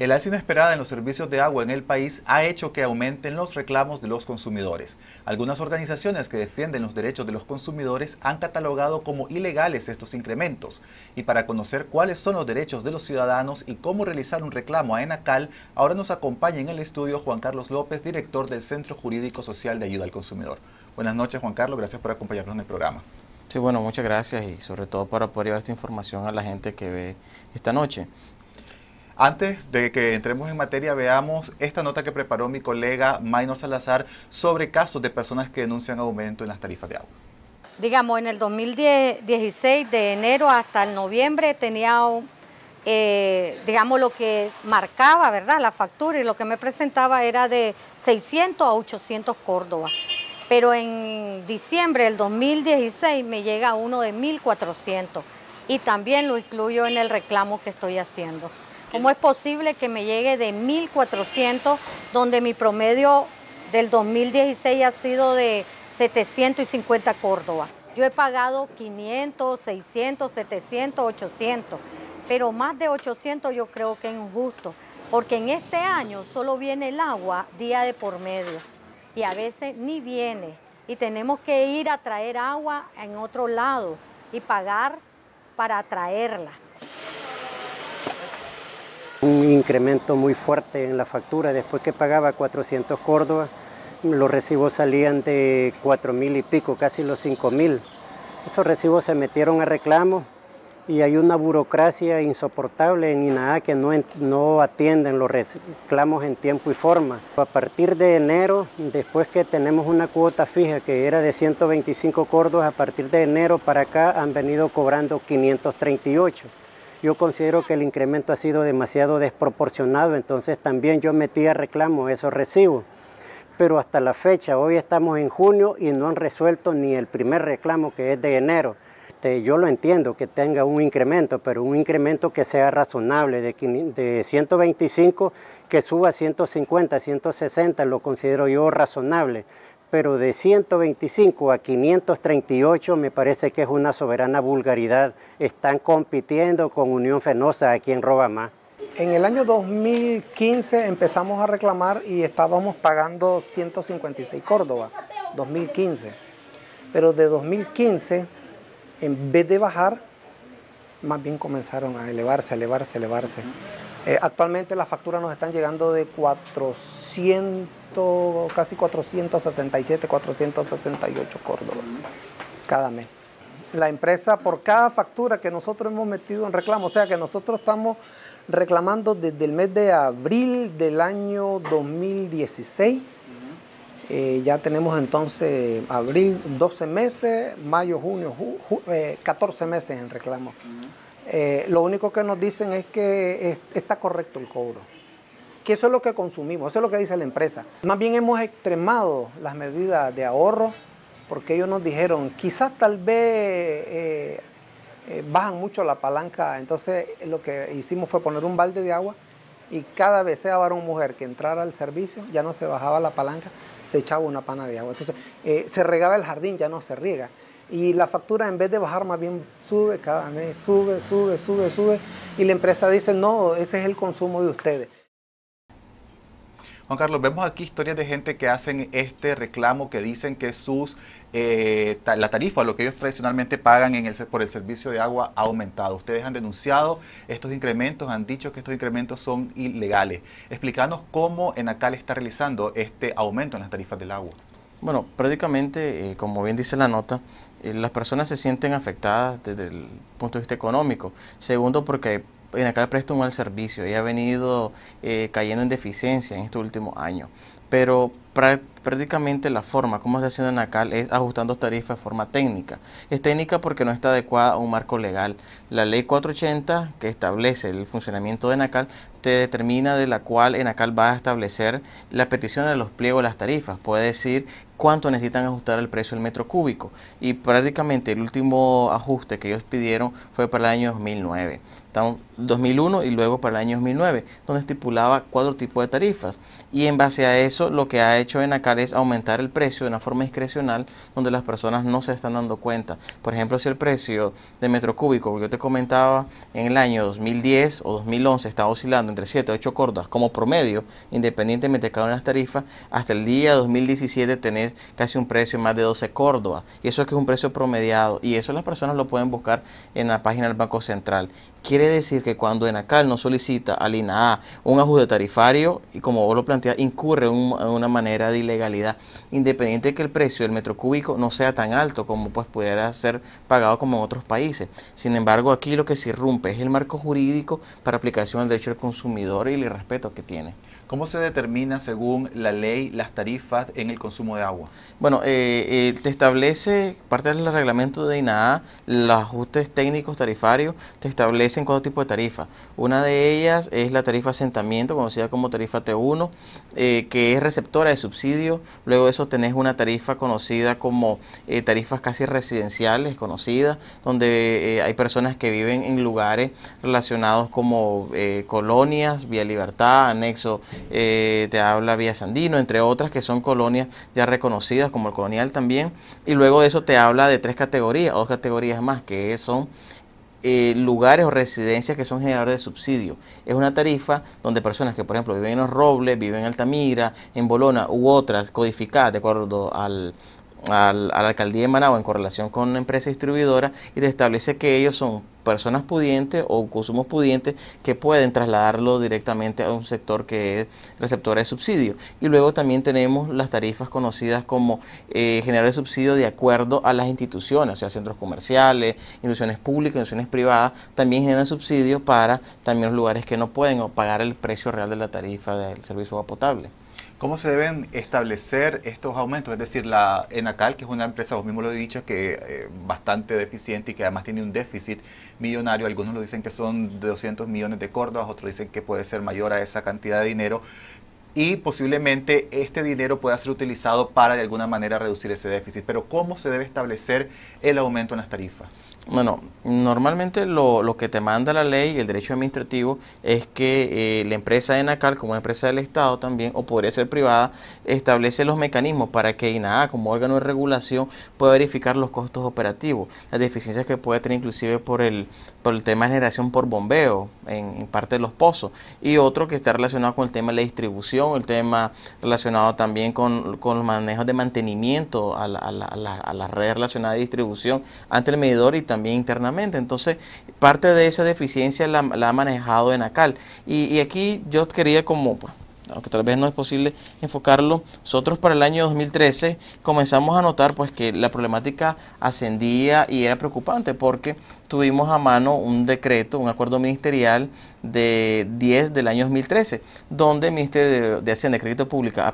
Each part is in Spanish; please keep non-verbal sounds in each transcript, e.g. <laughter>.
El alza inesperada en los servicios de agua en el país ha hecho que aumenten los reclamos de los consumidores. Algunas organizaciones que defienden los derechos de los consumidores han catalogado como ilegales estos incrementos. Y para conocer cuáles son los derechos de los ciudadanos y cómo realizar un reclamo a ENACAL, ahora nos acompaña en el estudio Juan Carlos López, director del Centro Jurídico Social de Ayuda al Consumidor. Buenas noches, Juan Carlos. Gracias por acompañarnos en el programa. Sí, bueno, muchas gracias y sobre todo para poder llevar esta información a la gente que ve esta noche. Antes de que entremos en materia, veamos esta nota que preparó mi colega Maynor Salazar sobre casos de personas que denuncian aumento en las tarifas de agua. Digamos, en el 2016, de enero hasta el noviembre, tenía, eh, digamos, lo que marcaba, ¿verdad?, la factura y lo que me presentaba era de 600 a 800 Córdoba. Pero en diciembre del 2016 me llega uno de 1400 y también lo incluyo en el reclamo que estoy haciendo. ¿Cómo es posible que me llegue de 1.400, donde mi promedio del 2016 ha sido de 750 Córdoba? Yo he pagado 500, 600, 700, 800, pero más de 800 yo creo que es injusto, porque en este año solo viene el agua día de por medio y a veces ni viene y tenemos que ir a traer agua en otro lado y pagar para traerla un incremento muy fuerte en la factura. Después que pagaba 400 córdobas, los recibos salían de 4 mil y pico, casi los 5 mil. Esos recibos se metieron a reclamo y hay una burocracia insoportable en INAA que no, no atienden los reclamos en tiempo y forma. A partir de enero, después que tenemos una cuota fija que era de 125 Córdoba, a partir de enero para acá han venido cobrando 538 yo considero que el incremento ha sido demasiado desproporcionado, entonces también yo metí a reclamo esos recibos. Pero hasta la fecha, hoy estamos en junio y no han resuelto ni el primer reclamo que es de enero. Este, yo lo entiendo que tenga un incremento, pero un incremento que sea razonable, de, de 125 que suba a 150, 160, lo considero yo razonable pero de 125 a 538 me parece que es una soberana vulgaridad. Están compitiendo con Unión Fenosa aquí en Robamá. En el año 2015 empezamos a reclamar y estábamos pagando 156 Córdoba, 2015. Pero de 2015, en vez de bajar, más bien comenzaron a elevarse, elevarse, elevarse. Eh, actualmente las facturas nos están llegando de 400, casi 467, 468 Córdoba cada mes. La empresa, por cada factura que nosotros hemos metido en reclamo, o sea que nosotros estamos reclamando desde el mes de abril del año 2016. Eh, ya tenemos entonces abril 12 meses, mayo, junio, 14 eh, meses en reclamo. Eh, lo único que nos dicen es que está correcto el cobro, que eso es lo que consumimos, eso es lo que dice la empresa. Más bien hemos extremado las medidas de ahorro porque ellos nos dijeron, quizás tal vez eh, eh, bajan mucho la palanca, entonces lo que hicimos fue poner un balde de agua y cada vez se varón una mujer que entrara al servicio, ya no se bajaba la palanca, se echaba una pana de agua. Entonces se regaba el jardín, ya no se riega. Y la factura en vez de bajar más bien sube cada mes, sube, sube, sube, sube. Y la empresa dice, no, ese es el consumo de ustedes. Juan Carlos, vemos aquí historias de gente que hacen este reclamo, que dicen que sus eh, la tarifa, lo que ellos tradicionalmente pagan en por el servicio de agua ha aumentado. Ustedes han denunciado estos incrementos, han dicho que estos incrementos son ilegales. Explícanos cómo Enacal está realizando este aumento en las tarifas del agua. Bueno, prácticamente, eh, como bien dice la nota, eh, las personas se sienten afectadas desde el punto de vista económico. Segundo, porque en acá presta un mal servicio y ha venido eh, cayendo en deficiencia en estos últimos años. Pero Prácticamente la forma como está haciendo NACAL es ajustando tarifas de forma técnica. Es técnica porque no está adecuada a un marco legal. La ley 480 que establece el funcionamiento de NACAL te determina de la cual ENACAL va a establecer la petición de los pliegos de las tarifas. Puede decir cuánto necesitan ajustar el precio del metro cúbico. Y prácticamente el último ajuste que ellos pidieron fue para el año 2009 estamos 2001 y luego para el año 2009, donde estipulaba cuatro tipos de tarifas. Y en base a eso, lo que ha hecho Enacar es aumentar el precio de una forma discrecional, donde las personas no se están dando cuenta. Por ejemplo, si el precio de metro cúbico, que yo te comentaba en el año 2010 o 2011, estaba oscilando entre 7 a 8 cordas como promedio, independientemente de cada una de las tarifas, hasta el día 2017 tenés casi un precio más de 12 córdobas. Y eso es que es un precio promediado. Y eso las personas lo pueden buscar en la página del Banco Central. Quiere decir que cuando ENACAL no solicita al INAA un ajuste tarifario, y como vos lo planteas, incurre en una manera de ilegalidad, independiente de que el precio del metro cúbico no sea tan alto como pues pudiera ser pagado como en otros países. Sin embargo, aquí lo que se irrumpe es el marco jurídico para aplicación del derecho del consumidor y el respeto que tiene. ¿Cómo se determina según la ley las tarifas en el consumo de agua? Bueno, eh, eh, te establece, parte del reglamento de INAA, los ajustes técnicos tarifarios, te establecen cuatro tipos de tarifas. Una de ellas es la tarifa asentamiento, conocida como tarifa T1, eh, que es receptora de subsidio. Luego de eso tenés una tarifa conocida como tarifas casi residenciales, conocidas, donde hay personas que viven en lugares relacionados como colonias, Vía Libertad, anexo eh, te habla Vía Sandino, entre otras que son colonias ya reconocidas como el colonial también. Y luego de eso te habla de tres categorías, o dos categorías más, que son eh, lugares o residencias que son generadores de subsidio. Es una tarifa donde personas que, por ejemplo, viven en Los Robles, viven en Altamira, en Bolona u otras codificadas de acuerdo al, a la alcaldía de Managua en correlación con una empresa distribuidora y te establece que ellos son personas pudientes o consumos pudientes que pueden trasladarlo directamente a un sector que es receptor de subsidio. Y luego también tenemos las tarifas conocidas como eh, generar subsidio de acuerdo a las instituciones, o sea, centros comerciales, instituciones públicas, instituciones privadas, también generan subsidio para también los lugares que no pueden pagar el precio real de la tarifa del servicio agua potable. ¿Cómo se deben establecer estos aumentos? Es decir, la Enacal, que es una empresa, vos mismo lo he dicho, que es eh, bastante deficiente y que además tiene un déficit millonario. Algunos lo dicen que son 200 millones de córdobas, otros dicen que puede ser mayor a esa cantidad de dinero. Y posiblemente este dinero pueda ser utilizado para de alguna manera reducir ese déficit. Pero ¿cómo se debe establecer el aumento en las tarifas? Bueno, normalmente lo, lo, que te manda la ley y el derecho administrativo es que eh, la empresa de NACAL, como empresa del Estado también, o podría ser privada, establece los mecanismos para que INAA, como órgano de regulación, pueda verificar los costos operativos, las deficiencias que puede tener inclusive por el, por el tema de generación por bombeo en, parte de los pozos, y otro que está relacionado con el tema de la distribución, el tema relacionado también con, con los manejos de mantenimiento a, la, a, la, a, la, de distribución ante el medidor y también internamente. Entonces, parte de esa deficiencia la, ha manejado ENACAL. Y, y aquí yo quería como... Pues, aunque tal vez no es posible enfocarlo, nosotros para el año 2013 comenzamos a notar pues que la problemática ascendía y era preocupante porque tuvimos a mano un decreto, un acuerdo ministerial de 10 del año 2013, donde el Ministerio de Hacienda y Crédito Público, a,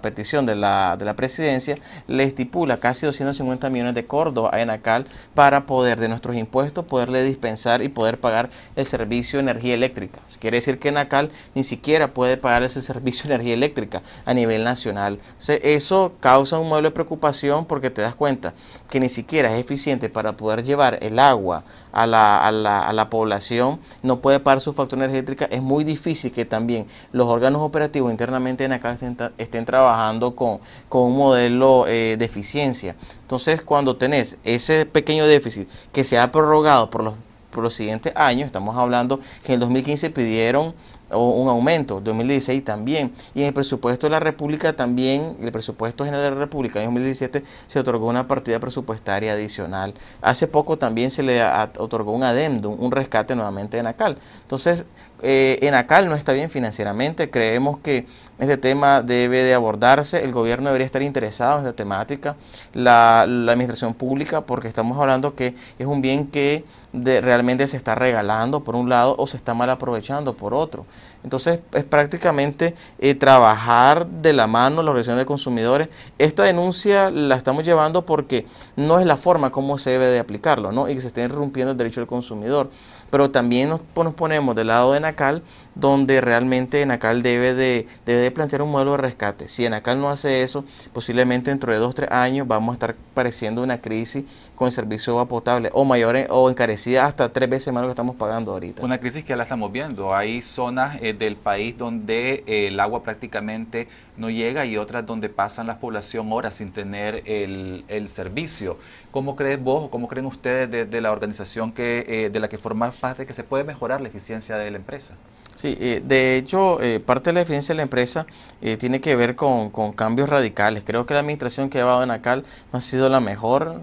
petición de la, de la, presidencia, le estipula casi 250 millones de Córdoba a Enacal para poder, de nuestros impuestos, poderle dispensar y poder pagar el servicio de energía eléctrica. Quiere decir que Enacal ni siquiera puede pagar ese servicio de energía eléctrica a nivel nacional. eso causa un mueble de preocupación porque te das cuenta que ni siquiera es eficiente para poder llevar el agua a la, a la, a la población, no puede pagar su factura energética, es muy difícil que también los órganos operativos internamente en acá estén, trabajando con, con, un modelo eh, de eficiencia. Entonces, cuando tenés ese pequeño déficit que se ha prorrogado por los, los siguientes años, estamos hablando que en el 2015 pidieron o un aumento, 2016 también. Y en el presupuesto de la República también, el presupuesto general de la República en 2017 se otorgó una partida presupuestaria adicional. Hace poco también se le otorgó un adendum, un rescate nuevamente de Nacal. Entonces, eh, en Acal no está bien financieramente, creemos que este tema debe de abordarse, el gobierno debería estar interesado en esta temática, la, administración pública, porque estamos hablando que es un bien que realmente se está regalando por un lado o se está mal aprovechando por otro. Entonces es prácticamente eh, trabajar de la mano la organización de consumidores. Esta denuncia la estamos llevando porque no es la forma como se debe de aplicarlo, ¿no? Y que se esté irrumpiendo el derecho del consumidor. Pero también pues, nos, ponemos del lado de Nacal, donde realmente Nacal debe de, debe plantear un modelo de rescate. Si Nacal no hace eso, posiblemente dentro de dos o tres años vamos a estar pareciendo una crisis con el servicio de agua potable o mayor o encarecida hasta tres veces más lo que estamos pagando ahorita. Una crisis que ya la estamos viendo. Hay zonas eh, del país donde eh, el agua prácticamente no llega y otras donde pasan las población horas sin tener el, el servicio. ¿Cómo crees vos o cómo creen ustedes de la organización que, eh, de la que formar parte que se puede mejorar la eficiencia de la empresa? Sí, eh, de hecho, eh, parte de la eficiencia de la empresa eh, tiene que ver con, cambios radicales. Creo que la administración que ha llevado Enacal no ha sido la mejor.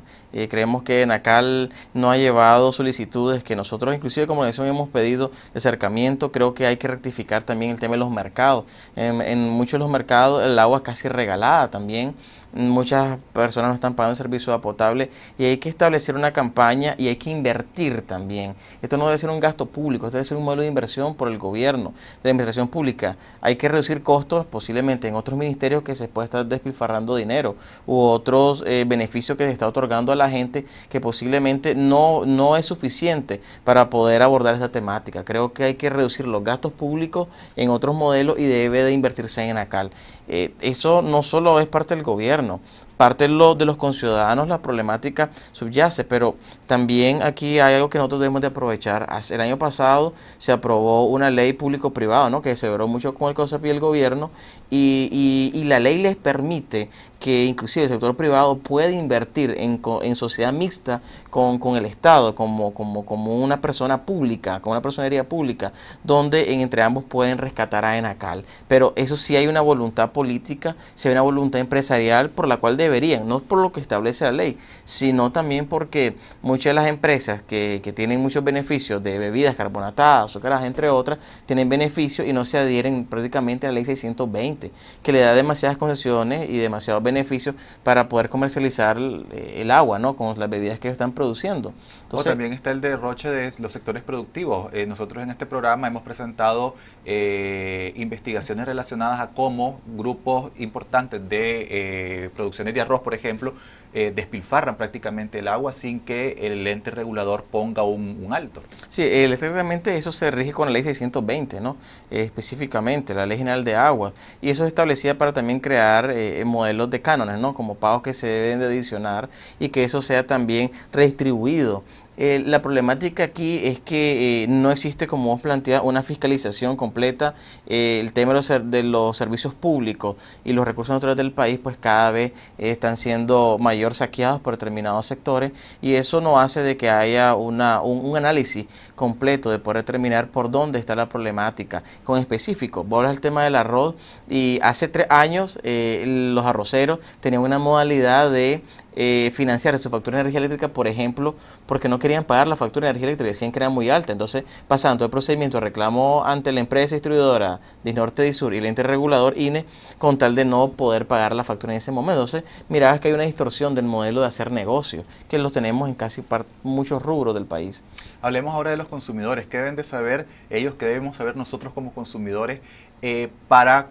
creemos que NACAL no ha llevado solicitudes que nosotros, inclusive como organización, hemos pedido acercamiento. Creo que hay que rectificar también el tema de los mercados. En, en muchos de los mercados el agua es casi regalada también muchas personas no están pagando el servicio de potable y hay que establecer una campaña y hay que invertir también. Esto no debe ser un gasto público, esto debe ser un modelo de inversión por el gobierno, de administración pública. Hay que reducir costos posiblemente en otros ministerios que se puede estar despilfarrando dinero u otros eh, beneficios que se está otorgando a la gente que posiblemente no, no es suficiente para poder abordar esta temática. Creo que hay que reducir los gastos públicos en otros modelos y debe de invertirse en ACAL. Eh, eso no solo es parte del gobierno, parte de, lo, de los conciudadanos la problemática subyace, pero también aquí hay algo que nosotros debemos de aprovechar. El año pasado se aprobó una ley público-privado, ¿no? que se veró mucho con el concepto y el gobierno, y, la ley les permite que inclusive el sector privado pueda invertir en, sociedad mixta con, con el Estado, como, como, como, una persona pública, como una personería pública, donde entre ambos pueden rescatar a Enacal. Pero eso sí hay una voluntad política, sí hay una voluntad empresarial por la cual deberían, no por lo que establece la ley, sino también porque muchas de las empresas que, que tienen muchos beneficios de bebidas carbonatadas, azúcaras, entre otras, tienen beneficios y no se adhieren prácticamente a la ley 620 que le da demasiadas concesiones y demasiados beneficios para poder comercializar el, agua, ¿no? Con las bebidas que están produciendo. Entonces, también está el derroche de los sectores productivos. Eh, nosotros en este programa hemos presentado eh, investigaciones relacionadas a cómo grupos importantes de eh, producciones de arroz, por ejemplo, eh, despilfarran prácticamente el agua sin que el ente regulador ponga un, alto. Sí, exactamente eso se rige con la ley 620, ¿no? Eh, específicamente, la ley general de agua. Y eso es establecida para también crear eh, modelos de cánones, ¿no? Como pagos que se deben de adicionar y que eso sea también redistribuido eh, la problemática aquí es que eh, no existe, como vos planteas, una fiscalización completa. Eh, el tema de los, de los, servicios públicos y los recursos naturales del país, pues cada vez están siendo mayor saqueados por determinados sectores y eso no hace de que haya un, análisis completo de poder determinar por dónde está la problemática. Con específico, vos al tema del arroz y hace tres años los arroceros tenían una modalidad de eh, financiar su factura de energía eléctrica, por ejemplo, porque no querían pagar la factura de energía eléctrica, decían que era muy alta. Entonces, pasando el procedimiento de reclamo ante la empresa distribuidora Disnorte Sur y el ente regulador INE, con tal de no poder pagar la factura en ese momento. Entonces, mirabas que hay una distorsión del modelo de hacer negocio, que los tenemos en casi muchos rubros del país. Hablemos ahora de los consumidores. ¿Qué deben de saber ellos? ¿Qué debemos saber nosotros como consumidores eh, para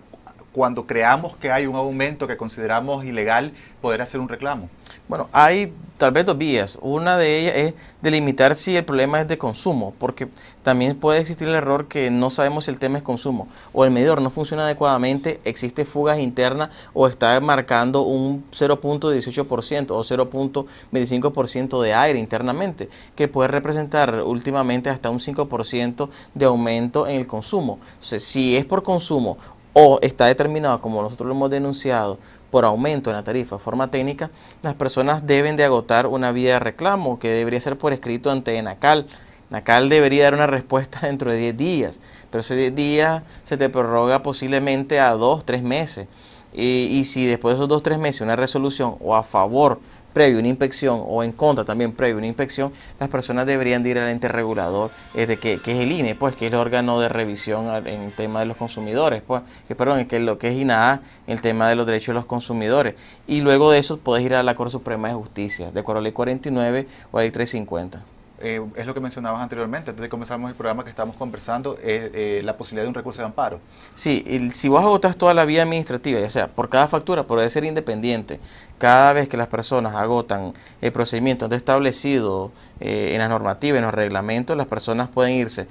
cuando creamos que hay un aumento que consideramos ilegal, poder hacer un reclamo? Bueno, hay tal vez dos vías. Una de ellas es delimitar si el problema es de consumo, porque también puede existir el error que no sabemos si el tema es consumo o el medidor no funciona adecuadamente, existe fugas internas o está marcando un 0.18% o 0.25% de aire internamente, que puede representar últimamente hasta un 5% de aumento en el consumo. si es por consumo o está determinado, como nosotros lo hemos denunciado, por aumento en la tarifa de forma técnica, las personas deben de agotar una vía de reclamo que debería ser por escrito ante NACAL. NACAL debería dar una respuesta <laughs> dentro de 10 días, pero esos 10 días se te prorroga posiblemente a 2, 3 meses. Y, y si después de esos 2, 3 meses una resolución o a favor previo a una inspección o en contra también previo a una inspección, las personas deberían ir al ente regulador, que, que, es el INE, pues, que es el órgano de revisión en el tema de los consumidores, pues, que, perdón, que es lo que es INAA, el tema de los derechos de los consumidores. Y luego de eso puedes ir a la Corte Suprema de Justicia, de acuerdo a la ley 49 o a la ley 350. Eh, es lo que mencionabas anteriormente, antes de comenzamos el programa que estamos conversando, eh, eh, la posibilidad de un recurso de amparo. Sí, si vos agotas toda la vía administrativa, ya sea por cada factura, por ser independiente, cada vez que las personas agotan el procedimiento establecido eh, en las normativas, en los reglamentos, las personas pueden irse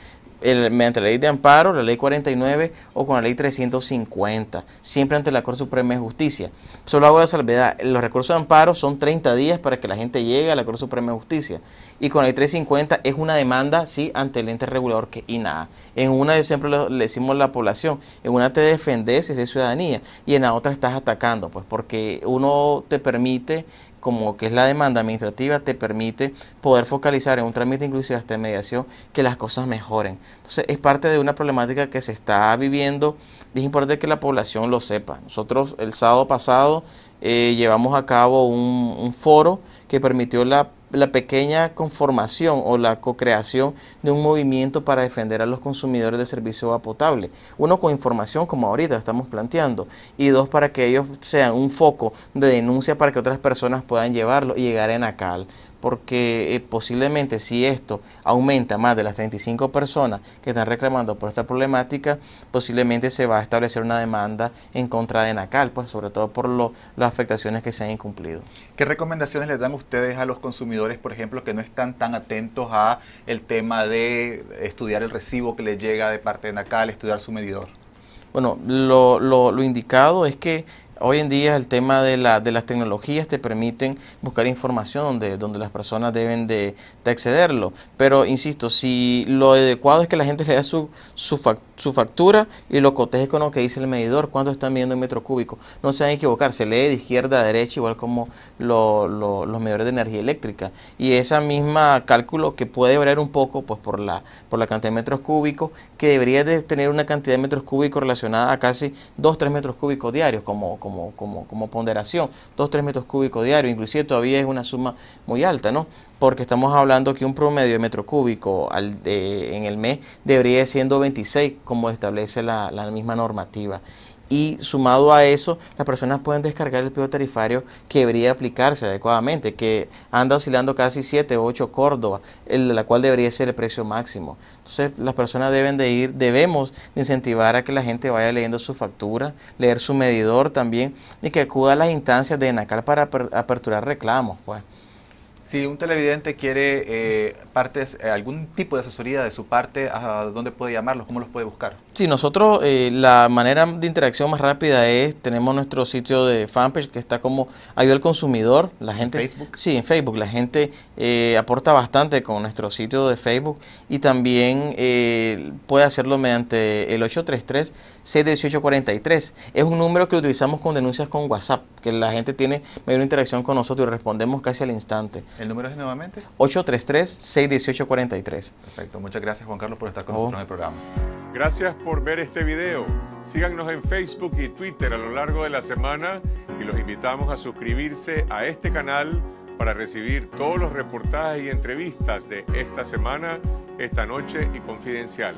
mediante la ley de amparo, la ley 49 o con la ley 350, siempre ante la Corte Suprema de Justicia. Solo hago la salvedad, los recursos de amparo son 30 días para que la gente llegue a la Corte Suprema de Justicia y con la ley 350 es una demanda, sí, ante el ente regulador que y nada. En una siempre le decimos a la población, en una te defendes es de ciudadanía y en la otra estás atacando, pues porque uno te permite como que es la demanda administrativa, te permite poder focalizar en un trámite inclusivo hasta mediación que las cosas mejoren. Entonces es parte de una problemática que se está viviendo es importante que la población lo sepa. Nosotros el sábado pasado eh, llevamos a cabo un foro que permitió la la pequeña conformación o la co-creación de un movimiento para defender a los consumidores del servicio agua potable. Uno, con información como ahorita estamos planteando. Y dos, para que ellos sean un foco de denuncia para que otras personas puedan llevarlo y llegar en ACAL porque eh, posiblemente si esto aumenta más de las 35 personas que están reclamando por esta problemática, posiblemente se va a establecer una demanda en contra de NACAL, pues sobre todo por las afectaciones que se han incumplido. ¿Qué recomendaciones les dan ustedes a los consumidores, por ejemplo, que no están tan atentos a el tema de estudiar el recibo que les llega de parte de NACAL, estudiar su medidor? Bueno, lo indicado es que Hoy en día el tema de, las tecnologías te permiten buscar información donde, donde las personas deben de, accederlo. Pero insisto, si lo adecuado es que la gente le dé su, factura y lo coteje con lo que dice el medidor, cuánto están viendo en metro cúbico. No se van a equivocar, se lee de izquierda a derecha igual como los medidores de energía eléctrica. Y esa misma cálculo que puede variar un poco pues, por, la, por la cantidad de metros cúbicos, que debería de tener una cantidad de metros cúbicos relacionada a casi 2-3 metros cúbicos diarios como como, como, como ponderación, 2-3 metros cúbicos diarios, inclusive todavía es una suma muy alta, ¿no? Porque estamos hablando que un promedio de metro cúbico en el mes debería siendo 26, como establece la misma normativa y sumado a eso, las personas pueden descargar el pliego tarifario que debería aplicarse adecuadamente, que anda oscilando casi 7 o 8 Córdoba, la cual debería ser el precio máximo. Entonces, las personas deben de ir, debemos de incentivar a que la gente vaya leyendo su factura, leer su medidor también y que acuda a las instancias de NACAR para aperturar reclamos, pues. Si un televidente quiere eh, partes, eh, algún tipo de asesoría de su parte, ¿a dónde puede llamarlos? ¿Cómo los puede buscar? Sí, nosotros eh, la manera de interacción más rápida es, tenemos nuestro sitio de fanpage que está como Ayuda al Consumidor. La gente, ¿En Facebook? Sí, en Facebook. La gente aporta bastante con nuestro sitio de Facebook y también puede hacerlo mediante el 833-61843. Es un número que utilizamos con denuncias con WhatsApp, que la gente tiene mayor interacción con nosotros y respondemos casi al instante. ¿El número es nuevamente? 833 61843 43 Perfecto. Muchas gracias, Juan Carlos, por estar con nosotros en el programa. Gracias por ver este video. Síganos en Facebook y Twitter a lo largo de la semana y los invitamos a suscribirse a este canal para recibir todos los reportajes y entrevistas de esta semana, esta noche y confidencial.